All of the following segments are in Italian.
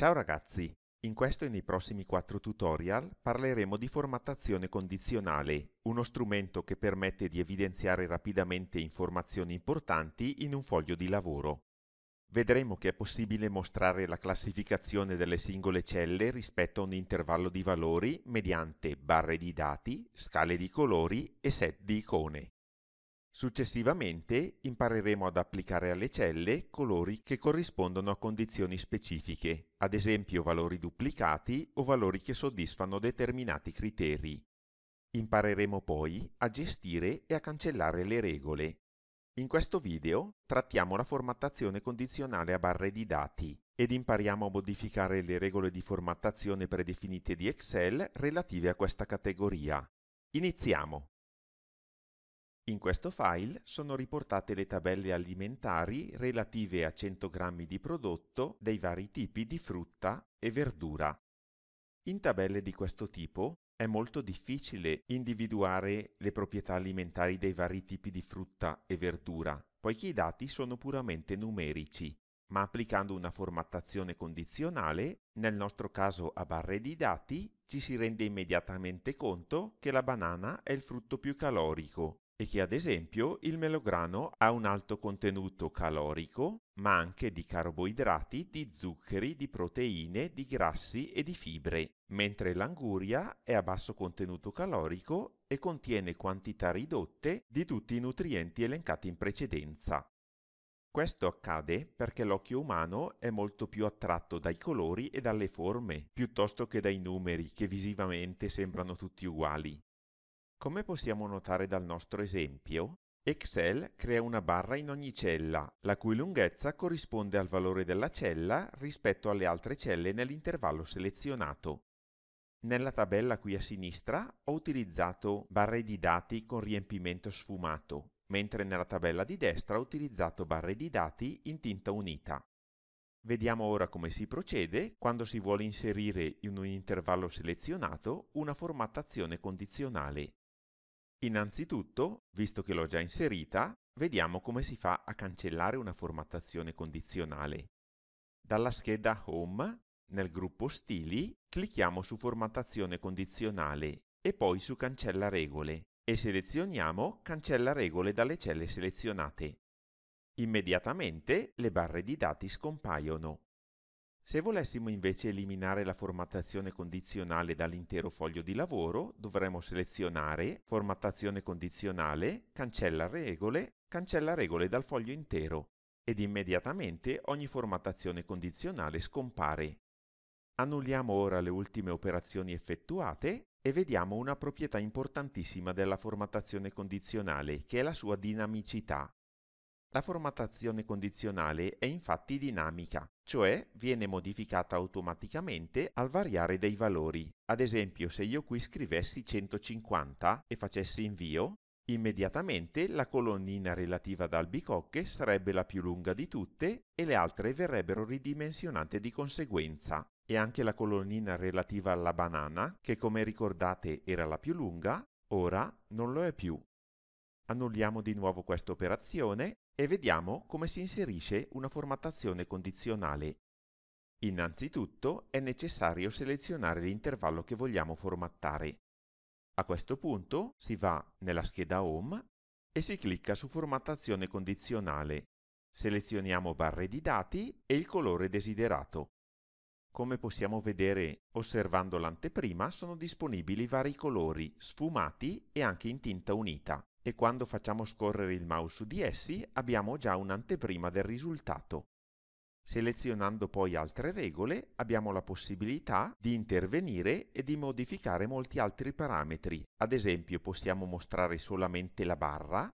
Ciao ragazzi! In questo e nei prossimi 4 tutorial parleremo di formattazione condizionale, uno strumento che permette di evidenziare rapidamente informazioni importanti in un foglio di lavoro. Vedremo che è possibile mostrare la classificazione delle singole celle rispetto a un intervallo di valori mediante barre di dati, scale di colori e set di icone. Successivamente impareremo ad applicare alle celle colori che corrispondono a condizioni specifiche, ad esempio valori duplicati o valori che soddisfano determinati criteri. Impareremo poi a gestire e a cancellare le regole. In questo video trattiamo la formattazione condizionale a barre di dati ed impariamo a modificare le regole di formattazione predefinite di Excel relative a questa categoria. Iniziamo! In questo file sono riportate le tabelle alimentari relative a 100 g di prodotto dei vari tipi di frutta e verdura. In tabelle di questo tipo è molto difficile individuare le proprietà alimentari dei vari tipi di frutta e verdura, poiché i dati sono puramente numerici, ma applicando una formattazione condizionale, nel nostro caso a barre di dati, ci si rende immediatamente conto che la banana è il frutto più calorico, e che ad esempio il melograno ha un alto contenuto calorico, ma anche di carboidrati, di zuccheri, di proteine, di grassi e di fibre, mentre l'anguria è a basso contenuto calorico e contiene quantità ridotte di tutti i nutrienti elencati in precedenza. Questo accade perché l'occhio umano è molto più attratto dai colori e dalle forme, piuttosto che dai numeri che visivamente sembrano tutti uguali. Come possiamo notare dal nostro esempio, Excel crea una barra in ogni cella, la cui lunghezza corrisponde al valore della cella rispetto alle altre celle nell'intervallo selezionato. Nella tabella qui a sinistra ho utilizzato barre di dati con riempimento sfumato, mentre nella tabella di destra ho utilizzato barre di dati in tinta unita. Vediamo ora come si procede quando si vuole inserire in un intervallo selezionato una formattazione condizionale. Innanzitutto, visto che l'ho già inserita, vediamo come si fa a cancellare una formattazione condizionale. Dalla scheda Home, nel gruppo Stili, clicchiamo su Formattazione condizionale e poi su Cancella regole e selezioniamo Cancella regole dalle celle selezionate. Immediatamente le barre di dati scompaiono. Se volessimo invece eliminare la formattazione condizionale dall'intero foglio di lavoro, dovremmo selezionare Formattazione condizionale, Cancella regole, Cancella regole dal foglio intero ed immediatamente ogni formattazione condizionale scompare. Annulliamo ora le ultime operazioni effettuate e vediamo una proprietà importantissima della formattazione condizionale, che è la sua dinamicità. La formattazione condizionale è infatti dinamica, cioè viene modificata automaticamente al variare dei valori. Ad esempio, se io qui scrivessi 150 e facessi invio, immediatamente la colonnina relativa ad albicocche sarebbe la più lunga di tutte e le altre verrebbero ridimensionate di conseguenza. E anche la colonnina relativa alla banana, che come ricordate era la più lunga, ora non lo è più. Annulliamo di nuovo questa operazione e vediamo come si inserisce una formattazione condizionale. Innanzitutto è necessario selezionare l'intervallo che vogliamo formattare. A questo punto si va nella scheda Home e si clicca su Formattazione condizionale. Selezioniamo barre di dati e il colore desiderato. Come possiamo vedere osservando l'anteprima sono disponibili vari colori, sfumati e anche in tinta unita e quando facciamo scorrere il mouse su di essi abbiamo già un'anteprima del risultato. Selezionando poi altre regole abbiamo la possibilità di intervenire e di modificare molti altri parametri. Ad esempio possiamo mostrare solamente la barra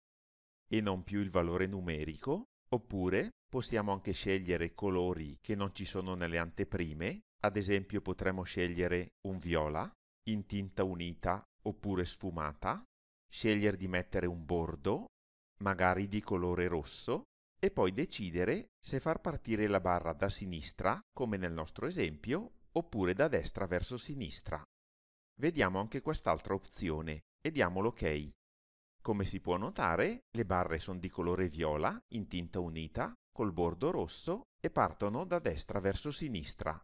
e non più il valore numerico, oppure possiamo anche scegliere colori che non ci sono nelle anteprime, ad esempio potremmo scegliere un viola, in tinta unita oppure sfumata, scegliere di mettere un bordo, magari di colore rosso, e poi decidere se far partire la barra da sinistra, come nel nostro esempio, oppure da destra verso sinistra. Vediamo anche quest'altra opzione e diamo l'ok. Come si può notare, le barre sono di colore viola, in tinta unita, col bordo rosso e partono da destra verso sinistra.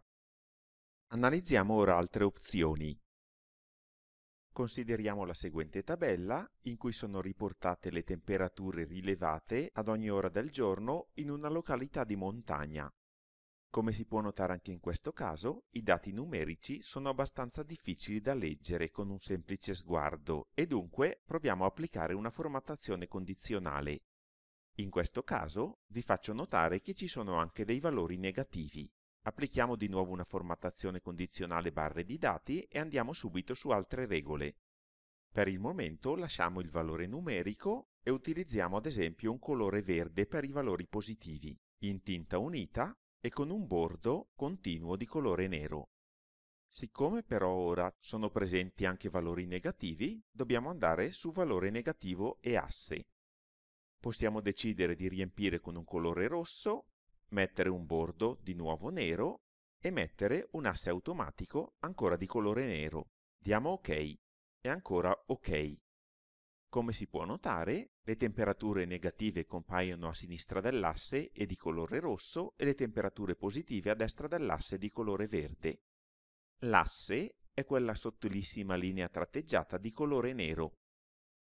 Analizziamo ora altre opzioni. Consideriamo la seguente tabella in cui sono riportate le temperature rilevate ad ogni ora del giorno in una località di montagna. Come si può notare anche in questo caso, i dati numerici sono abbastanza difficili da leggere con un semplice sguardo e dunque proviamo a applicare una formattazione condizionale. In questo caso vi faccio notare che ci sono anche dei valori negativi. Applichiamo di nuovo una formattazione condizionale barre di dati e andiamo subito su altre regole. Per il momento lasciamo il valore numerico e utilizziamo ad esempio un colore verde per i valori positivi, in tinta unita e con un bordo continuo di colore nero. Siccome però ora sono presenti anche valori negativi, dobbiamo andare su valore negativo e asse. Possiamo decidere di riempire con un colore rosso mettere un bordo di nuovo nero e mettere un asse automatico ancora di colore nero. Diamo ok e ancora ok. Come si può notare, le temperature negative compaiono a sinistra dell'asse e di colore rosso e le temperature positive a destra dell'asse di colore verde. L'asse è quella sottilissima linea tratteggiata di colore nero.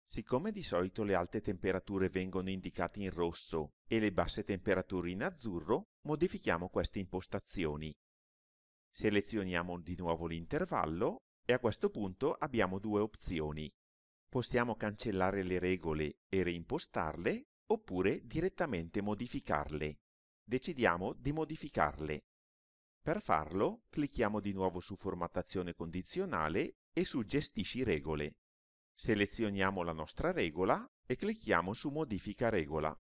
Siccome di solito le alte temperature vengono indicate in rosso e le basse temperature in azzurro, modifichiamo queste impostazioni. Selezioniamo di nuovo l'intervallo e a questo punto abbiamo due opzioni. Possiamo cancellare le regole e reimpostarle oppure direttamente modificarle. Decidiamo di modificarle. Per farlo, clicchiamo di nuovo su Formattazione condizionale e su Gestisci regole. Selezioniamo la nostra regola e clicchiamo su Modifica regola.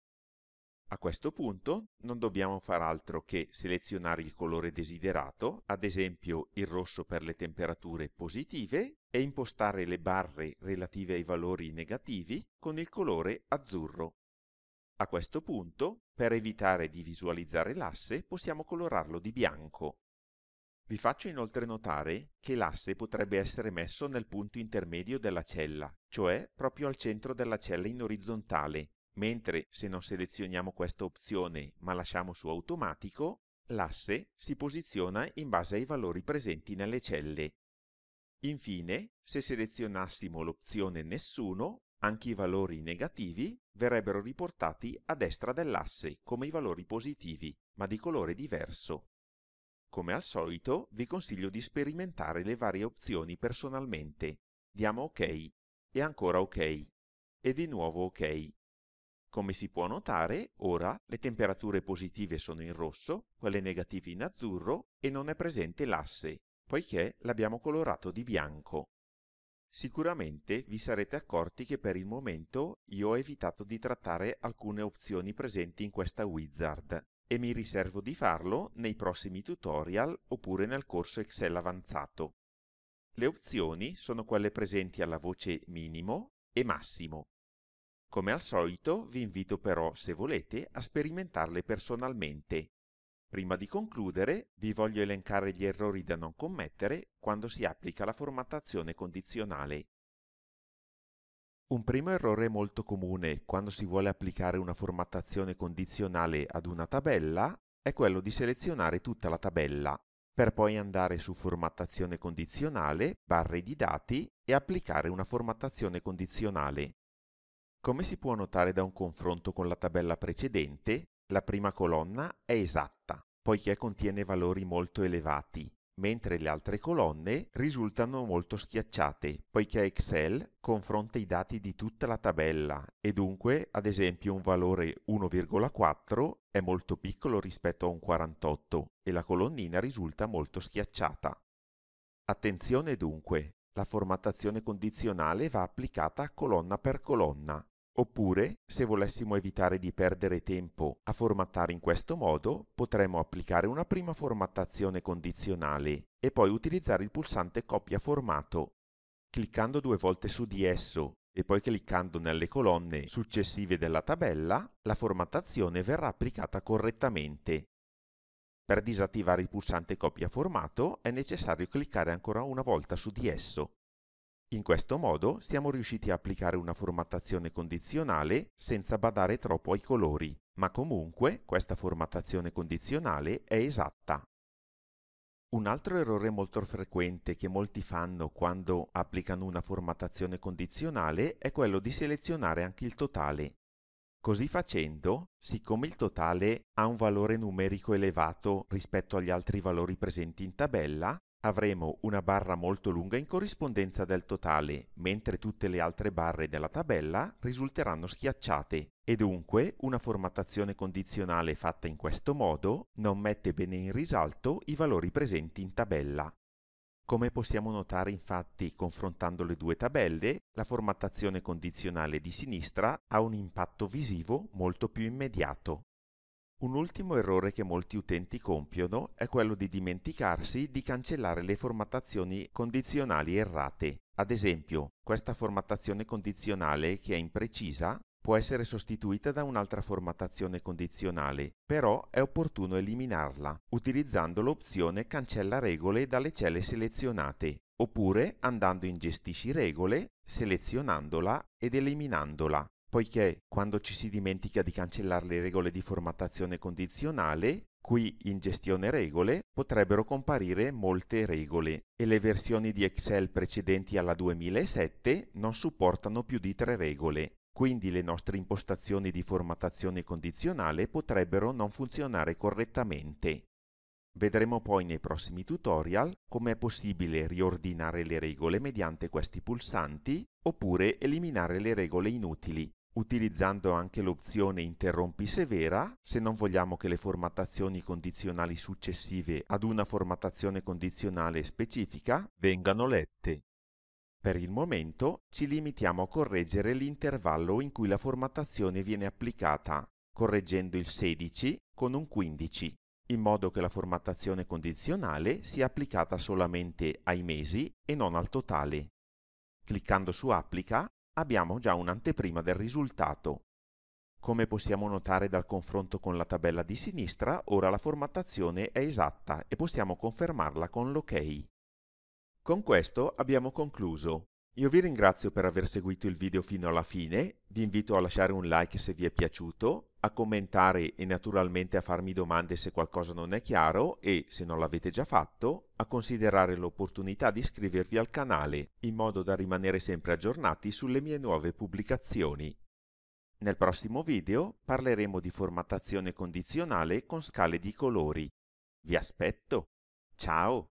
A questo punto non dobbiamo far altro che selezionare il colore desiderato, ad esempio il rosso per le temperature positive, e impostare le barre relative ai valori negativi con il colore azzurro. A questo punto, per evitare di visualizzare l'asse, possiamo colorarlo di bianco. Vi faccio inoltre notare che l'asse potrebbe essere messo nel punto intermedio della cella, cioè proprio al centro della cella in orizzontale, mentre se non selezioniamo questa opzione ma lasciamo su automatico, l'asse si posiziona in base ai valori presenti nelle celle. Infine, se selezionassimo l'opzione Nessuno, anche i valori negativi verrebbero riportati a destra dell'asse come i valori positivi, ma di colore diverso. Come al solito vi consiglio di sperimentare le varie opzioni personalmente. Diamo ok e ancora ok e di nuovo ok. Come si può notare, ora le temperature positive sono in rosso, quelle negative in azzurro e non è presente l'asse, poiché l'abbiamo colorato di bianco. Sicuramente vi sarete accorti che per il momento io ho evitato di trattare alcune opzioni presenti in questa wizard, e mi riservo di farlo nei prossimi tutorial oppure nel corso Excel avanzato. Le opzioni sono quelle presenti alla voce minimo e massimo. Come al solito vi invito però, se volete, a sperimentarle personalmente. Prima di concludere vi voglio elencare gli errori da non commettere quando si applica la formattazione condizionale. Un primo errore molto comune quando si vuole applicare una formattazione condizionale ad una tabella è quello di selezionare tutta la tabella, per poi andare su formattazione condizionale, barre di dati e applicare una formattazione condizionale. Come si può notare da un confronto con la tabella precedente, la prima colonna è esatta, poiché contiene valori molto elevati, mentre le altre colonne risultano molto schiacciate, poiché Excel confronta i dati di tutta la tabella e dunque, ad esempio, un valore 1,4 è molto piccolo rispetto a un 48 e la colonnina risulta molto schiacciata. Attenzione dunque, la formattazione condizionale va applicata colonna per colonna Oppure, se volessimo evitare di perdere tempo a formattare in questo modo, potremmo applicare una prima formattazione condizionale e poi utilizzare il pulsante Copia formato. Cliccando due volte su di esso e poi cliccando nelle colonne successive della tabella, la formattazione verrà applicata correttamente. Per disattivare il pulsante Copia formato è necessario cliccare ancora una volta su di esso in questo modo siamo riusciti a applicare una formattazione condizionale senza badare troppo ai colori, ma comunque questa formattazione condizionale è esatta. Un altro errore molto frequente che molti fanno quando applicano una formattazione condizionale è quello di selezionare anche il totale. Così facendo, siccome il totale ha un valore numerico elevato rispetto agli altri valori presenti in tabella, avremo una barra molto lunga in corrispondenza del totale, mentre tutte le altre barre della tabella risulteranno schiacciate e dunque una formattazione condizionale fatta in questo modo non mette bene in risalto i valori presenti in tabella. Come possiamo notare infatti confrontando le due tabelle, la formattazione condizionale di sinistra ha un impatto visivo molto più immediato. Un ultimo errore che molti utenti compiono è quello di dimenticarsi di cancellare le formattazioni condizionali errate. Ad esempio, questa formattazione condizionale che è imprecisa può essere sostituita da un'altra formattazione condizionale, però è opportuno eliminarla utilizzando l'opzione Cancella regole dalle celle selezionate, oppure andando in Gestisci regole, selezionandola ed eliminandola poiché quando ci si dimentica di cancellare le regole di formattazione condizionale, qui in gestione regole potrebbero comparire molte regole e le versioni di Excel precedenti alla 2007 non supportano più di tre regole. Quindi le nostre impostazioni di formattazione condizionale potrebbero non funzionare correttamente. Vedremo poi nei prossimi tutorial come è possibile riordinare le regole mediante questi pulsanti oppure eliminare le regole inutili utilizzando anche l'opzione interrompi severa se non vogliamo che le formattazioni condizionali successive ad una formattazione condizionale specifica vengano lette. Per il momento ci limitiamo a correggere l'intervallo in cui la formattazione viene applicata, correggendo il 16 con un 15, in modo che la formattazione condizionale sia applicata solamente ai mesi e non al totale. Cliccando su Applica abbiamo già un'anteprima del risultato. Come possiamo notare dal confronto con la tabella di sinistra, ora la formattazione è esatta e possiamo confermarla con l'OK. Con questo abbiamo concluso. Io vi ringrazio per aver seguito il video fino alla fine, vi invito a lasciare un like se vi è piaciuto, a commentare e naturalmente a farmi domande se qualcosa non è chiaro e, se non l'avete già fatto, a considerare l'opportunità di iscrivervi al canale in modo da rimanere sempre aggiornati sulle mie nuove pubblicazioni. Nel prossimo video parleremo di formattazione condizionale con scale di colori. Vi aspetto! Ciao!